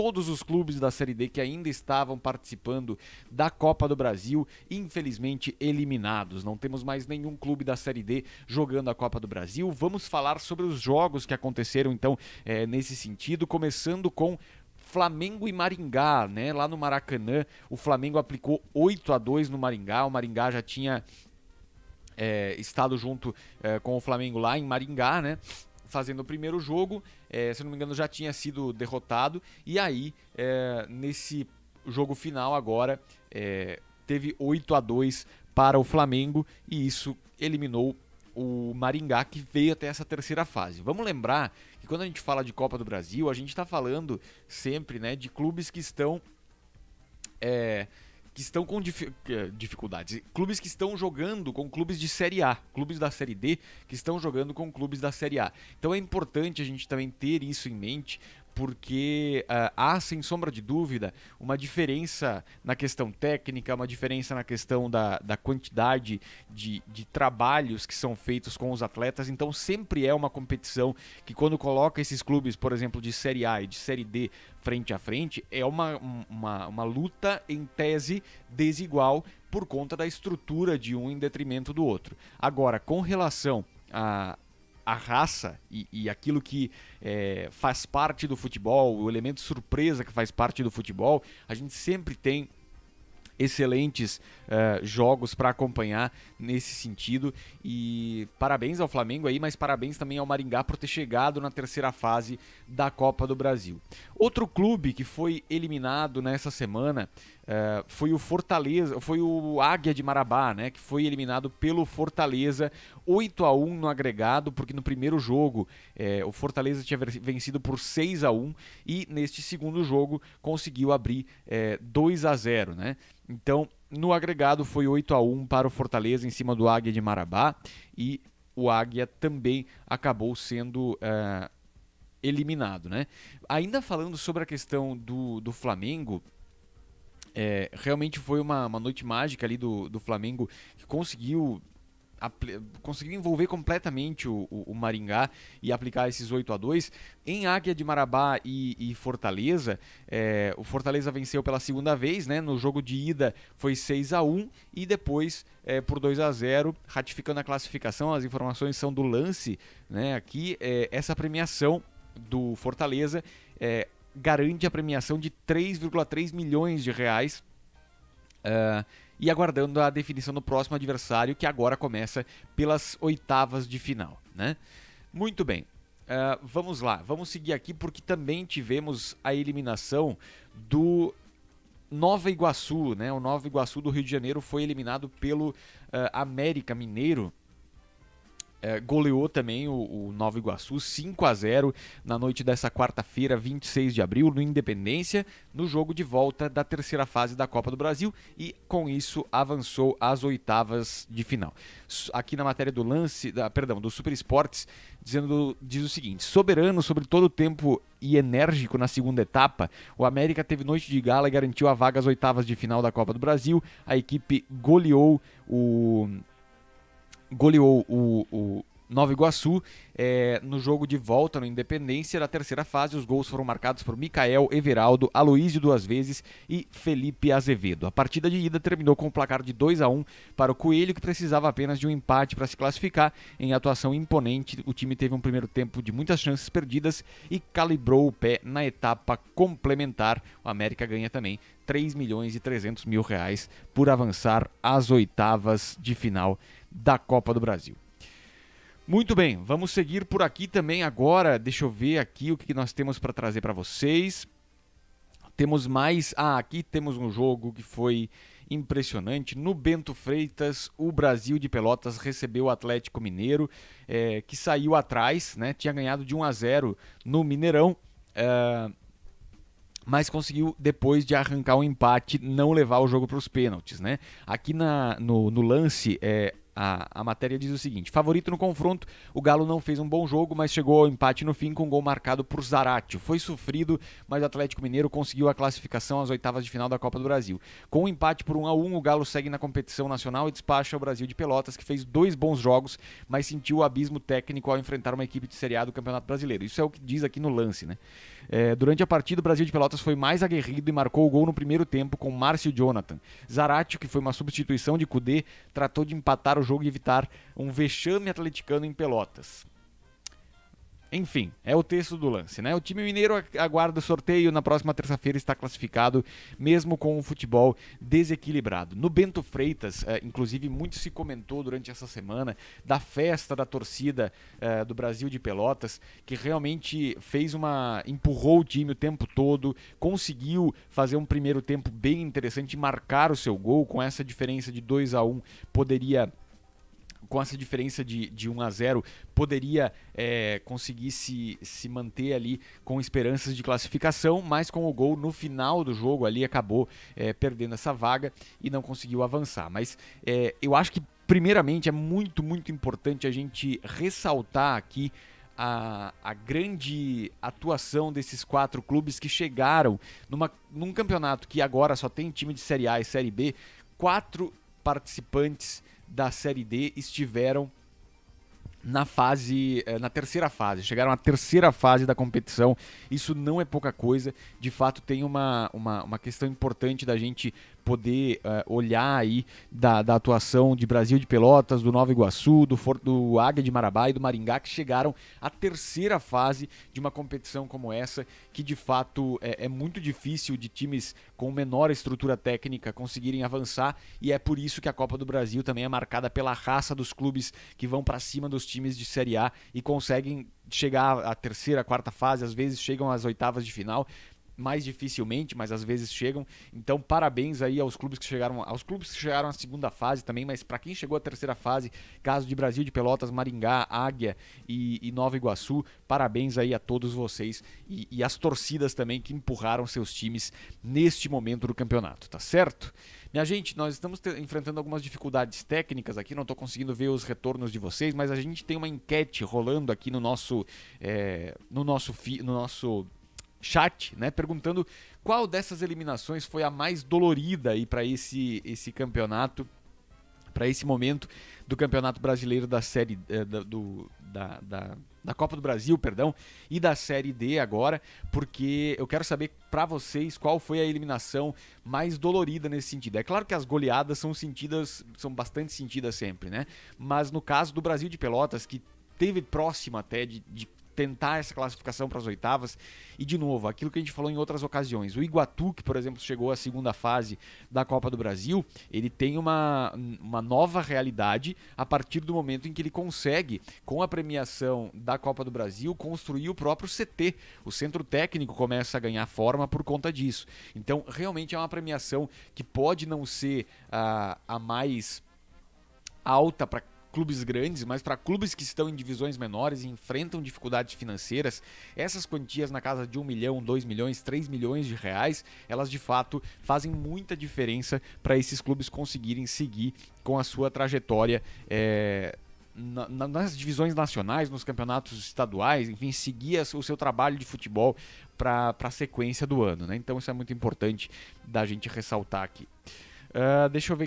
todos os clubes da Série D que ainda estavam participando da Copa do Brasil, infelizmente eliminados. Não temos mais nenhum clube da Série D jogando a Copa do Brasil. Vamos falar sobre os jogos que aconteceram, então, é, nesse sentido, começando com Flamengo e Maringá, né? Lá no Maracanã, o Flamengo aplicou 8 a 2 no Maringá. O Maringá já tinha é, estado junto é, com o Flamengo lá em Maringá, né? fazendo o primeiro jogo, é, se não me engano já tinha sido derrotado, e aí é, nesse jogo final agora é, teve 8 a 2 para o Flamengo e isso eliminou o Maringá que veio até essa terceira fase. Vamos lembrar que quando a gente fala de Copa do Brasil, a gente está falando sempre né, de clubes que estão é, que estão com eh, dificuldades, clubes que estão jogando com clubes de Série A, clubes da Série D que estão jogando com clubes da Série A. Então é importante a gente também ter isso em mente porque uh, há, sem sombra de dúvida, uma diferença na questão técnica, uma diferença na questão da, da quantidade de, de trabalhos que são feitos com os atletas. Então, sempre é uma competição que, quando coloca esses clubes, por exemplo, de Série A e de Série D frente a frente, é uma, uma, uma luta em tese desigual por conta da estrutura de um em detrimento do outro. Agora, com relação a a raça e, e aquilo que é, faz parte do futebol, o elemento surpresa que faz parte do futebol, a gente sempre tem excelentes uh, jogos para acompanhar nesse sentido. E parabéns ao Flamengo aí, mas parabéns também ao Maringá por ter chegado na terceira fase da Copa do Brasil. Outro clube que foi eliminado nessa semana uh, foi o Fortaleza, foi o Águia de Marabá, né? Que foi eliminado pelo Fortaleza 8 a 1 no agregado, porque no primeiro jogo eh, o Fortaleza tinha vencido por 6 a 1 e neste segundo jogo conseguiu abrir eh, 2 a 0, né? Então, no agregado foi 8 a 1 para o Fortaleza em cima do Águia de Marabá e o Águia também acabou sendo uh, eliminado, né? Ainda falando sobre a questão do, do Flamengo, é, realmente foi uma, uma noite mágica ali do, do Flamengo que conseguiu conseguiu envolver completamente o, o, o, Maringá e aplicar esses 8 a 2 em Águia de Marabá e, e Fortaleza. É, o Fortaleza venceu pela segunda vez, né? No jogo de ida foi 6 a 1 e depois é, por 2 a 0 ratificando a classificação. As informações são do lance, né? Aqui é, essa premiação do Fortaleza é, garante a premiação de 3,3 milhões de reais. Uh, e aguardando a definição do próximo adversário, que agora começa pelas oitavas de final. Né? Muito bem, uh, vamos lá, vamos seguir aqui porque também tivemos a eliminação do Nova Iguaçu, né? O Nova Iguaçu do Rio de Janeiro foi eliminado pelo uh, América Mineiro é, goleou também o, o Nova Iguaçu 5 a 0 na noite dessa quarta-feira, 26 de abril, no Independência, no jogo de volta da terceira fase da Copa do Brasil e com isso avançou às oitavas de final. Aqui na matéria do lance, da, perdão, do Super Esportes, dizendo diz o seguinte: soberano sobre todo o tempo e enérgico na segunda etapa, o América teve noite de gala e garantiu a vaga às oitavas de final da Copa do Brasil. A equipe goleou o goleou o, o, Nova Iguaçu. É, no jogo de volta no Independência da terceira fase, os gols foram marcados por Mikael Everaldo, Aloísio duas vezes e Felipe Azevedo. A partida de ida terminou com o um placar de 2 a 1 para o Coelho, que precisava apenas de um empate para se classificar. Em atuação imponente, o time teve um primeiro tempo de muitas chances perdidas e calibrou o pé na etapa complementar. O América ganha também 3 milhões e 300 mil reais por avançar às oitavas de final da Copa do Brasil. Muito bem, vamos seguir por aqui também agora. Deixa eu ver aqui o que nós temos para trazer para vocês. Temos mais. Ah, aqui temos um jogo que foi impressionante. No Bento Freitas, o Brasil de Pelotas recebeu o Atlético Mineiro, é, que saiu atrás, né? Tinha ganhado de 1 a 0 no Mineirão. É, mas conseguiu, depois de arrancar um empate, não levar o jogo para os pênaltis, né? Aqui na, no, no lance, é, a, a matéria diz o seguinte: favorito no confronto, o Galo não fez um bom jogo, mas chegou ao empate no fim com um gol marcado por Zarate. Foi sofrido, mas o Atlético Mineiro conseguiu a classificação às oitavas de final da Copa do Brasil. Com o um empate por 1 a 1 o Galo segue na competição nacional e despacha o Brasil de Pelotas, que fez dois bons jogos, mas sentiu o abismo técnico ao enfrentar uma equipe de Série A do Campeonato Brasileiro. Isso é o que diz aqui no lance, né? É, durante a partida, o Brasil de Pelotas foi mais aguerrido e marcou o gol no primeiro tempo com Márcio Jonathan. Zarate, que foi uma substituição de Cudê, tratou de empatar o jogo e evitar um vexame atleticano em Pelotas. Enfim, é o texto do lance, né? O time mineiro aguarda o sorteio na próxima terça-feira está classificado, mesmo com o futebol desequilibrado. No Bento Freitas, eh, inclusive, muito se comentou durante essa semana da festa da torcida eh, do Brasil de Pelotas, que realmente fez uma. empurrou o time o tempo todo, conseguiu fazer um primeiro tempo bem interessante, marcar o seu gol com essa diferença de 2 a 1 um, poderia com essa diferença de, de 1 a 0 poderia é, conseguir se, se manter ali com esperanças de classificação, mas com o gol no final do jogo ali acabou é, perdendo essa vaga e não conseguiu avançar. Mas é, eu acho que, primeiramente, é muito, muito importante a gente ressaltar aqui. A, a, grande atuação desses quatro clubes que chegaram numa, num campeonato que agora só tem time de Série A e Série B, quatro participantes da Série D estiveram na fase, eh, na terceira fase, chegaram à terceira fase da competição. Isso não é pouca coisa. De fato, tem uma, uma, uma questão importante da gente poder uh, olhar aí da, da, atuação de Brasil de Pelotas, do Nova Iguaçu, do, For, do Águia de Marabá e do Maringá, que chegaram à terceira fase de uma competição como essa, que de fato é, é muito difícil de times com menor estrutura técnica conseguirem avançar, e é por isso que a Copa do Brasil também é marcada pela raça dos clubes que vão para cima dos times de Série A e conseguem chegar à terceira, quarta fase, às vezes chegam às oitavas de final mais dificilmente, mas às vezes chegam. Então, parabéns aí aos clubes que chegaram, aos clubes que chegaram à segunda fase também, mas para quem chegou à terceira fase, caso de Brasil de Pelotas, Maringá, Águia e, e Nova Iguaçu, parabéns aí a todos vocês e, e às torcidas também que empurraram seus times neste momento do campeonato, tá certo? Minha gente, nós estamos enfrentando algumas dificuldades técnicas aqui, não estou conseguindo ver os retornos de vocês, mas a gente tem uma enquete rolando aqui no nosso, é, no nosso, no nosso chat, né, perguntando qual dessas eliminações foi a mais dolorida aí para esse esse campeonato, para esse momento do Campeonato Brasileiro da série eh, da, do da, da, da, Copa do Brasil, perdão, e da Série D agora, porque eu quero saber para vocês qual foi a eliminação mais dolorida nesse sentido. É claro que as goleadas são sentidas, são bastante sentidas sempre, né? Mas no caso do Brasil de Pelotas, que teve próximo até de, de tentar essa classificação para as oitavas. E de novo, aquilo que a gente falou em outras ocasiões, o Iguatu, que por exemplo chegou à segunda fase da Copa do Brasil, ele tem uma, uma nova realidade a partir do momento em que ele consegue, com a premiação da Copa do Brasil, construir o próprio CT. O centro técnico começa a ganhar forma por conta disso. Então, realmente é uma premiação que pode não ser uh, a mais alta para clubes grandes, mas para clubes que estão em divisões menores e enfrentam dificuldades financeiras, essas quantias na casa de 1 milhão, 2 milhões, 3 milhões de reais, elas de fato fazem muita diferença para esses clubes conseguirem seguir com a sua trajetória. É, nas divisões nacionais, nos campeonatos estaduais, enfim, seguir o seu trabalho de futebol para a sequência do ano. Né? Então isso é muito importante da gente ressaltar aqui. Uh, deixa eu ver